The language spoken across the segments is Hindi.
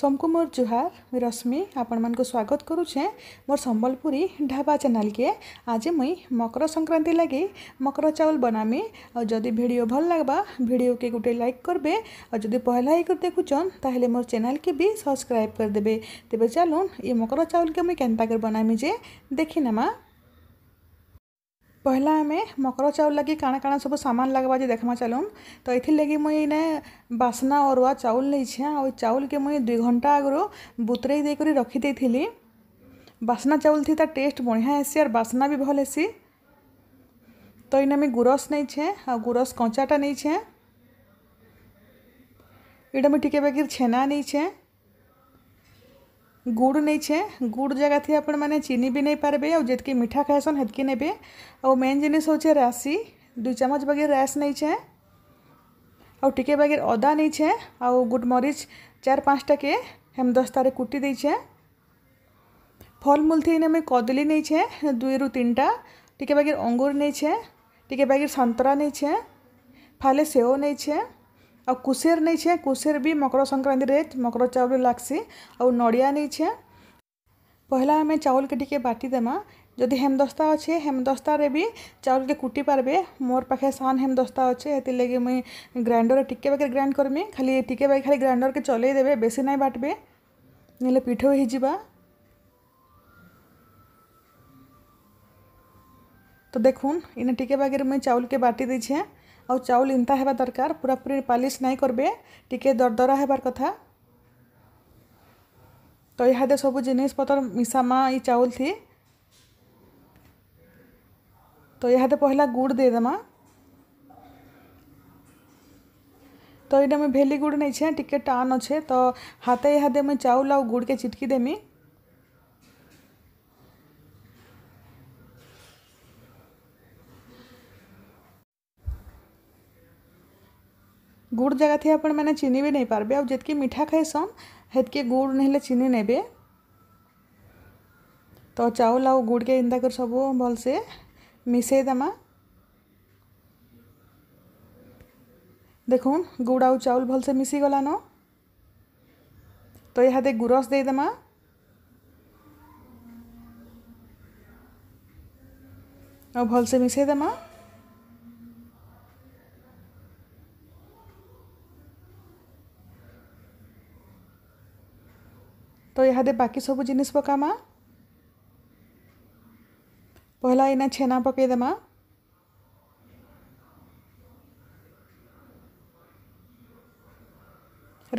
समको मोर जुहार रश्मि आपण स्वागत करुचे मोर सम्बलपुरी ढाबा चैनल के आज मुई मकर संक्रांति लगी मकर चावल बनामी और जदि वीडियो भल लगवा वीडियो के गोटे लाइक करबे और जदि पहला ही देखुचन ताहले मोर चैनल के भी सब्सक्राइब करदे तेज तेबे चलून ये मकर चावल के मुई केनता बनामी जे देखिनमा ପହିଲା ଆମେ ମକର ଚାଉଲ୍ ଲାଗି କାଣା କାଣା ସବୁ ସାମାନ୍ ଲାଗ୍ବା ଯେ ଦେଖ୍ମା ଚାଲୁନ୍ ତ ଏଥିର୍ଲାଗି ମୁଇଁ ଇନେ ବାସ୍ନା ଅରୁଆ ଚାଉଲ୍ ନେଇଛେଁ ଆଉ ଚାଉଲ୍କେ ମୁଇଁ ଦୁଇ ଘଣ୍ଟା ଆଗରୁ ବୁତରେଇ ଦେଇକରି ରଖିଦେଇଥିଲି ବାସ୍ନା ଚାଉଲ୍ ଥି ତାର୍ ଟେଷ୍ଟ ବଢ଼ିଆ ହେସି ଆର୍ ବାସ୍ନା ବି ଭଲ୍ ହେସି ତ ଇନେ ମୁଇଁ ଗୁରସ୍ ନେଇଛେଁ ଆଉ ଗୁରସ୍ କଞ୍ଚାଟା ନେଇଛେଁ ଇଟା ମୁଇଁ ଟିକେ ବାକିର୍ ଛେନା ନେଇଛେଁ गुड़ नहीं छे गुड़ जगह थी आपण मैंने चीनी भी नहीं पारे आउ जितकी मीठा खाएसन हेतकी ने आउ मेन जिनिस हूँ राशि दुई चमच बगे रास नहीं छे आउ टे बगे अदा नहीं छे आउ गुट मरीच चार पाँचटा के हम दस्तारे कुटी दे छे फलमूल थी ने कदली नहीं छे दुई रु तीन टा टे बगे अंगूर नहीं छे टे बगे संतरा नहीं छे फाले सेव नहीं छे आ कुशेर नहीं छे कुशेर भी मकर संक्रांति रे मकर चाउल लागसी आ नड़िया नहीं छे पहला हमें चावल के टिके बाटी देमा जदि हेमदस्ता अच्छे हेमदस्तार भी चावल के कुटी पार्बे मोर पाखे सान हेमदस्ता अच्छे हेती लगे मुई ग्राइंडर टिके बाकी ग्राइंड करमी खाली टिके बाकी खाली ग्राइंडर के चलई देवे बेसी ना बाटबे नीले पीठ हो जा तो देखून इन टिके बाकी मुई चावल के बाटी दीछे आउ चाउल इंता होगा दरकार पूरा पूरी पालिश नाई करबे टिके दरदरा होबार कथा तो यहाँ दे सब जिनिस पतर मिसामा ई चाउल थी तो यहाँ दे पहला गुड़ दे देमा तो ये मुझे भेली गुड़ नहीं छे टिके टान अच्छे तो हाथ यहाँ दे मुझे चाउल आ गुड़ के चिटकी देमी गुड़ थे आपण मैंने चीनी भी नहीं पार्बे आउ जितकी मीठा खाइसन हेतकी गुड़ नहीं चीनी नेबे तो चाउल आ गुड़ के इंदा कर सब भल से मिसई दमा देख गुड़ आउ चाउल भल से मिसी गलान तो यहाँ गुरस दमा और भल से मिसई दमा तो यहाँ बाकी सब जिनिस पकामा पहला इना छेना पकईदे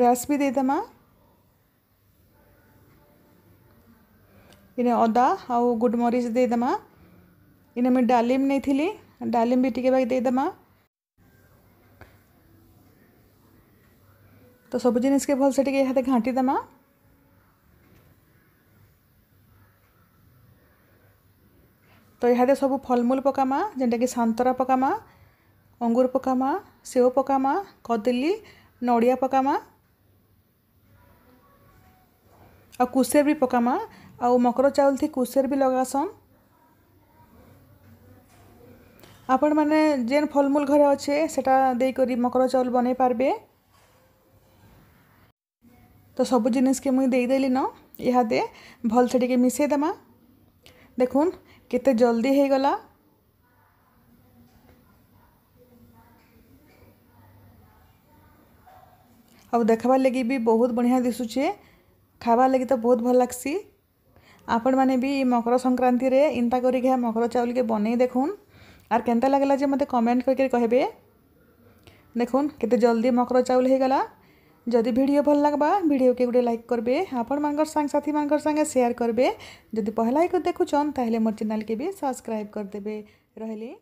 रस भी देदे इन अदा आउ गुडमरीच देदे इन मुझे डालीम नहीं थी डालीम भी टिके बाकी देदे तो सब जिनके भलसे घाँटी देमा ତ ଇହାଦେ ସବୁ ଫଲ୍ମୂଲ୍ ପକାମା ଯେନ୍ଟାକି ସାନ୍ତରା ପକାମା ଅଙ୍ଗୁର ପକାମା ସେଓ ପକାମା କଦଲୀ ନଡ଼ିଆ ପକାମା ଆଉ କୁସେର ବି ପକାମା ଆଉ ମକର ଚାଉଳ ଥି କୁସେର ବି ଲଗାସନ୍ ଆପଣମାନେ ଯେନ୍ ଫଲ୍ମୂଲ୍ ଘରେ ଅଛେ ସେଟା ଦେଇକରି ମକର ଚାଉଳ ବନେଇ ପାରବେ ତ ସବୁ ଜିନିଷ୍କେ ମୁଇଁ ଦେଇଦେଲିନ ଇହାଦେ ଭଲ୍ସେ ଟିକେ ମିଶେଇ ଦେମା ଦେଖୁନ୍ କେତେ ଜଲ୍ଦି ହେଇଗଲା ଆଉ ଦେଖ୍ବାର୍ ଲାଗି ବି ବହୁତ ବଢ଼ିଆ ଦିଶୁଛେ ଖାଇବାର୍ ଲାଗି ତ ବହୁତ ଭଲ ଲାଗ୍ସି ଆପଣମାନେ ବି ମକର ସଂକ୍ରାନ୍ତିରେ ଏନ୍ତା କରିକି ମକର ଚାଉଲ୍କେ ବନେଇ ଦେଖୁନ୍ ଆର୍ କେନ୍ତା ଲାଗ୍ଲା ଯେ ମୋତେ କମେଣ୍ଟ କରିକି କହିବେ ଦେଖୁନ୍ କେତେ ଜଲ୍ଦି ମକର ଚାଉଲ୍ ହେଇଗଲା जदि भिड भल लग्वा भिड के गोटे लाइक करेंगे आपण सांगसाथी सागे सेयार करेंगे जदि पहला देखुन तेल मोर चेल के भी सब्सक्राइब करदे रही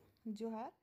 जुहार